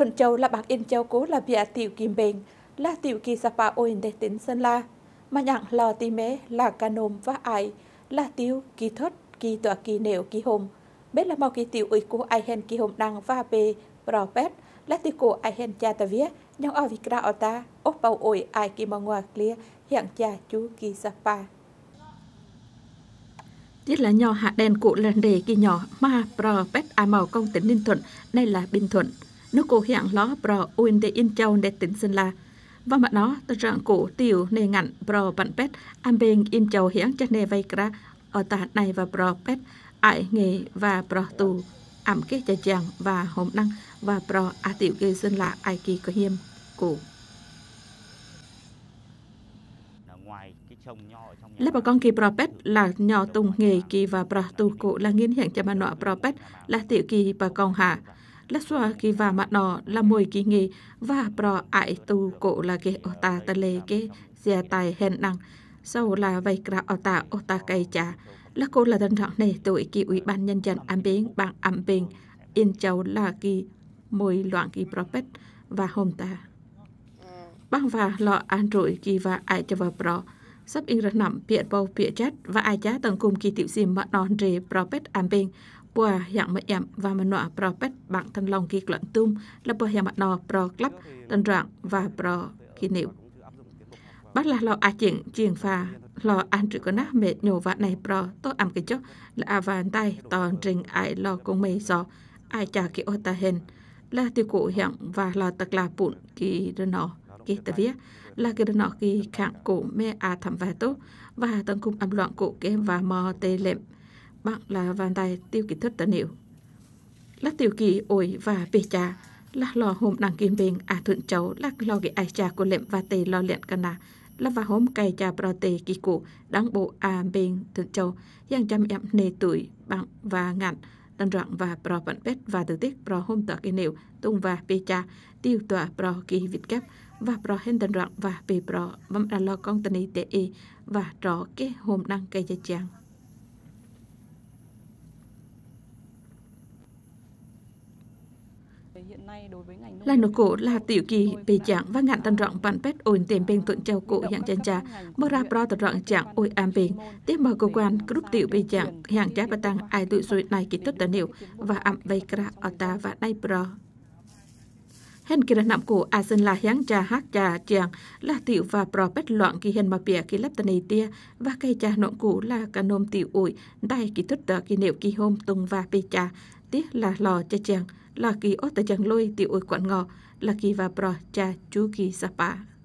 Thuận Châu là bạc yên châu cố là bia tiểu kim bền là tiểu kỳ sapa oin để tính sơn la, mà nhặng lò tì mế là canom và ai, là tiểu kỳ thất, kỳ tòa kỳ nẻo kỳ hùng, biết là mau kỳ tiểu ủy của ai hen kỳ hùng đăng và bê, rò bét, là tiểu cổ ai hen cha ta viết, nhau ở việc ra ở ta, ốp bầu ủy ai kỳ mà ngoài kia hiện cha chú kỳ sapa. Tiết là nhỏ hạ đèn cụ lần đề kỳ nhỏ ma pro pet a màu công tỉnh Ninh Thuận, đây là Bình Thuận nó cô hiện ló bro uin để in châu để tỉnh sinh là và mặt nó ta rằng cổ tiểu nề ngặn bro bạn pet am bên in châu hiện cho nề vây kra ở tà này và bro pet ai nghề và bro tù ẩm kế cho chàng và hôm năng và bro a tiểu kê dân là ai kỳ có hiêm cổ Lớp bà con kỳ propet là nhỏ tùng nghề kỳ và bà tù cụ là nghiên hiện cho bà nọ propet là tiểu kỳ bà con hạ là xóa kỳ và mạ nọ là mùi kỳ nghề và bỏ ải tu cổ là cái ô ta ta lê cái dìa tài hẹn năng sau là vây cả ô ta ô ta cây trà là cô là thân rộng này tuổi kỳ ủy ban nhân dân ám biến bằng ám bình yên châu là kỳ mùi loạn kỳ propet và hôm ta băng và lọ an rủi kỳ và ải cho vào pro sắp in ra nằm biệt bầu biệt chết và ai chá tầng cùng kỳ tiểu dìm mạ non rề propet ám bình bùa dạng mà em và mà nọ pro pet bạn thân lòng kỳ luận tum là bùa dạng mà nọ pro club tân rạng và pro kỳ niệm bắt là lo a chuyện chuyện pha lo ăn trụ con nát mệt nhổ vạn này pro tôi ăn cái chốc là à vạn tay toàn trình ai lo công mê gió ai trả cái ô ta hên là tiêu cụ hiện và là tạc là bụn kỳ đơn nọ kỳ ta viết là kỳ đơn nọ kỳ khạng cụ mê à thẩm và tốt và tận cùng âm loạn cụ kém và mò tê lệm bạn là vantai tiêu kỹ thuật tận hiệu. Lát tiêu kỳ ổi và bề trà, lát lò hôm nàng kim bền à thuận cháu, lát lò cái ai trà của lệm và tề lò lẹn cân nà, lát và hôm cây trà bro tề kỳ cụ, đáng bộ à bền thuận cháu, yang chăm em nề tuổi, bạn và ngạn, lần rộng và bro bận bét và từ tiết bro hôm tỏa kỳ nịu, tung và bê cha tiêu tỏa bro kỳ vịt kép, và pro hen tần rộng và bê bro, vâm đà lò con tân y tệ y, và trò kế hôm đăng cây dây chàng. là nụ cổ là tiểu kỳ bề chạng và ngạn tân rộng bản pet ổn tiền bên tuận châu cổ hạng chân cha mơ ra pro tân rộng chạng ôi am bên tiếp mở cơ quan group tiểu bề chạng hạng trá bà tăng ai tụi rồi này kỹ thuật tân hiệu và âm vây kra ở ta và nay pro hen kira nam ko asen la hyang cha hak cha chiang la tiểu và pro pet loạn ki hen ma pia ki lap tanei tia và cây cha nọ cũ là cả nôm tiểu ủi đai ki tut da ki neu ki hôm tung và pe cha tiếc là lò cha chiang là kỳ ốt ta chẳng lôi tiểu ủi quận ngọ là kỳ và pro cha chú kỳ sapa